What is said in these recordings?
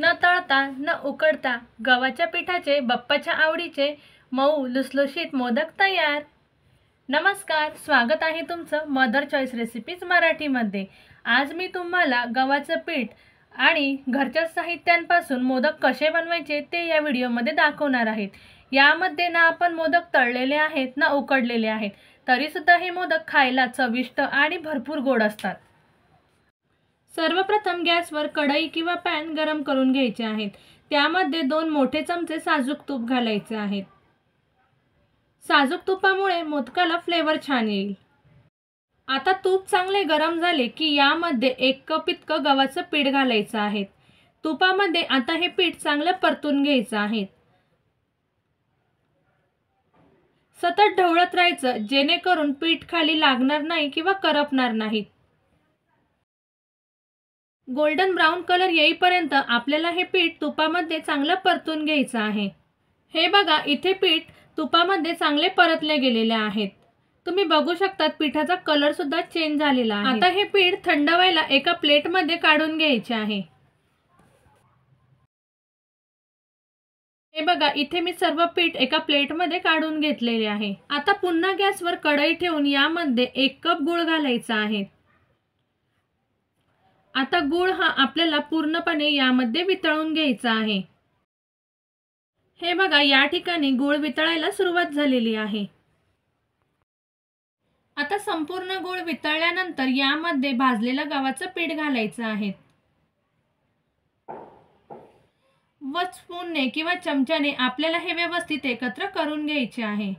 न तळता न उकडता गव्हाच्या पिठाचे बप्पाच्या आवडीचे मऊ लुसलुशीत मोदक तयार नमस्कार स्वागत आहे तुमचं मदर चॉईस रेसिपीज मराठीमध्ये आज मी तुम्हाला गव्हाचं पीठ आणि घरच्या साहित्यांपासून मोदक कसे बनवायचे ते या व्हिडिओमध्ये दाखवणार आहेत यामध्ये ना आपण मोदक तळलेले आहेत ना उकडलेले आहेत तरीसुद्धा हे मोदक खायला चविष्ट आणि भरपूर गोड असतात सर्वप्रथम गॅसवर कढई किंवा पॅन गरम करून घ्यायचे आहेत त्यामध्ये दोन मोठे चमचे साजूक तूप घालायचे आहेत साजूक तुपामुळे मोदकाला फ्लेवर छान येईल आता तूप चांगले गरम झाले की यामध्ये एक कप इतकं गव्हाचं पीठ घालायचं आहे तुपामध्ये आता हे पीठ चांगलं परतून घ्यायचं आहे सतत ढवळत राहायचं जेणेकरून पीठ खाली लागणार नाही किंवा करपणार नाहीत गोल्डन ब्राऊन कलर येईपर्यंत आपल्याला हे पीठ तुपामध्ये चांगलं परतून घ्यायचं आहे हे बघा इथे पीठ तुपामध्ये चांगले परतले गेलेले आहेत तुम्ही बघू शकतात पिठाचा कलर सुद्धा चेंज झालेला आहे आता हे पीठ थंड व्हायला एका प्लेटमध्ये काढून घ्यायचे आहे हे बघा इथे मी सर्व पीठ एका प्लेटमध्ये काढून घेतलेले आहे आता पुन्हा गॅसवर कढई ठेवून यामध्ये एक कप गुळ घालायचा आहे आता गुळ हा आपल्याला पूर्णपणे यामध्ये वितळून घ्यायचा आहे हे बघा या ठिकाणी गुळ वितळायला सुरुवात झालेली आहे आता संपूर्ण गुळ वितळल्यानंतर यामध्ये भाजलेलं गव्हाचं पीठ घालायचं आहे व स्पूनने किंवा चमच्याने आपल्याला हे व्यवस्थित एकत्र करून घ्यायचे आहे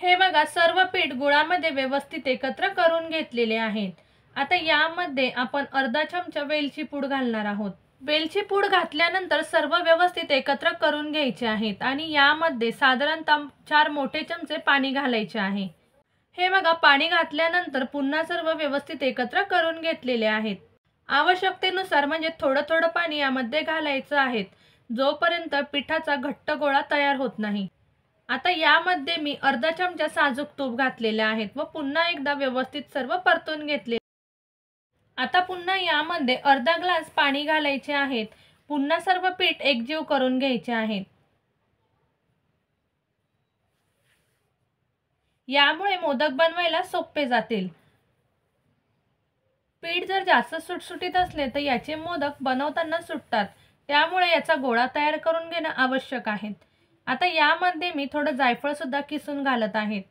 हे बघा सर्व पीठ गुळामध्ये व्यवस्थित एकत्र करून घेतलेले आहेत आता यामध्ये आपण अर्धा चमचा वेलची पूड घालणार आहोत वेलची पूड घातल्यानंतर सर्व व्यवस्थित एकत्र करून घ्यायचे आहेत आणि यामध्ये साधारणतः चार मोठे चमचे पाणी घालायचे आहे हे बघा पाणी घातल्यानंतर पुन्हा सर्व व्यवस्थित एकत्र करून घेतलेले आहेत आवश्यकतेनुसार म्हणजे थोडं थोडं पाणी यामध्ये घालायचं आहे जोपर्यंत पिठाचा घट्ट गोळा तयार होत नाही आता यामध्ये मी अर्धा चमचा साजूक तूप घातलेल्या आहेत व पुन्हा एकदा व्यवस्थित सर्व परतून घेतले आता पुन्हा यामध्ये अर्धा ग्लास पाणी घालायचे आहेत पुन्हा सर्व पीठ एकजीव करून घ्यायचे आहेत यामुळे मोदक बनवायला सोपे जातील पीठ जर जास्त सुटसुटीत असले तर याचे मोदक बनवताना सुटतात त्यामुळे याचा गोळा तयार करून घेणं आवश्यक आहे आता यामध्ये मी थोडं जायफळ सुद्धा किसून घालत आहेत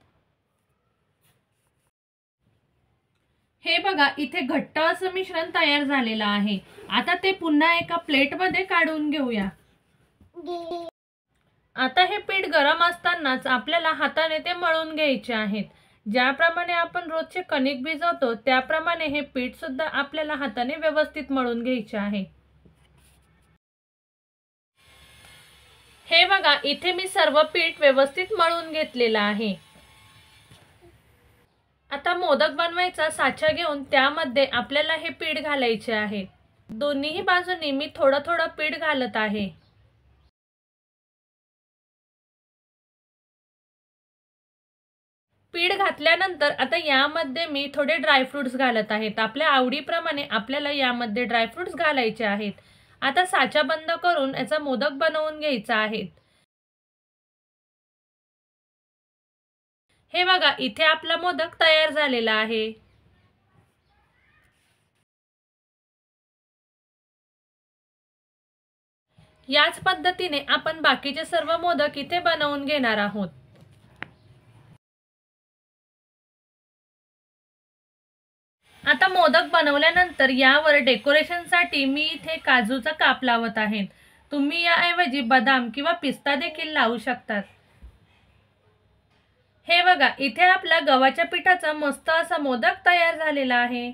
हे बघा इथे घट्ट असं मिश्रण तयार झालेलं आहे आता ते पुन्हा एका प्लेटमध्ये काढून घेऊया आता हे पीठ गरम असतानाच आपल्याला हाताने ते मळून घ्यायचे आहेत ज्याप्रमाणे आपण रोजचे कणिक भिजवतो त्याप्रमाणे हे पीठ सुद्धा आपल्याला हाताने व्यवस्थित मळून घ्यायचे आहे हे बघा इथे मी सर्व पीठ व्यवस्थित मळून घेतलेलं आहे आता मोदक बनवायचा साचा घेऊन त्यामध्ये आपल्याला हे पीठ घालायचे आहे दोन्हीही बाजूनी मी थोडं थोडं पीठ घालत आहे पीठ घातल्यानंतर आता यामध्ये मी थोडे ड्रायफ्रुट्स घालत आहेत आपल्या आवडीप्रमाणे आपल्याला यामध्ये ड्रायफ्रुट्स घालायचे आहेत आता साचा बंद करून याचा मोदक बनवून घ्यायचा आहे हे बघा इथे आपला मोदक तयार झालेला आहे याच पद्धतीने आपण बाकीचे सर्व मोदक इथे बनवून घेणार आहोत आता मोदक बनवल्यानंतर यावर डेकोरेशनसाठी मी इथे काजूचा काप लावत आहे तुम्ही याऐवजी बदाम किंवा पिस्ता देखील लावू शकतात हे बघा इथे आपला गव्हाच्या पिठाचा मस्त असा मोदक तयार झालेला आहे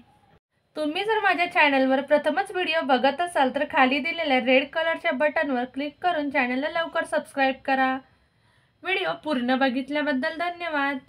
तुम्ही जर माझ्या चॅनलवर प्रथमच व्हिडिओ बघत असाल तर खाली दिलेल्या रेड कलरच्या बटनवर क्लिक करून चॅनलला लवकर सबस्क्राईब करा व्हिडिओ पूर्ण बघितल्याबद्दल धन्यवाद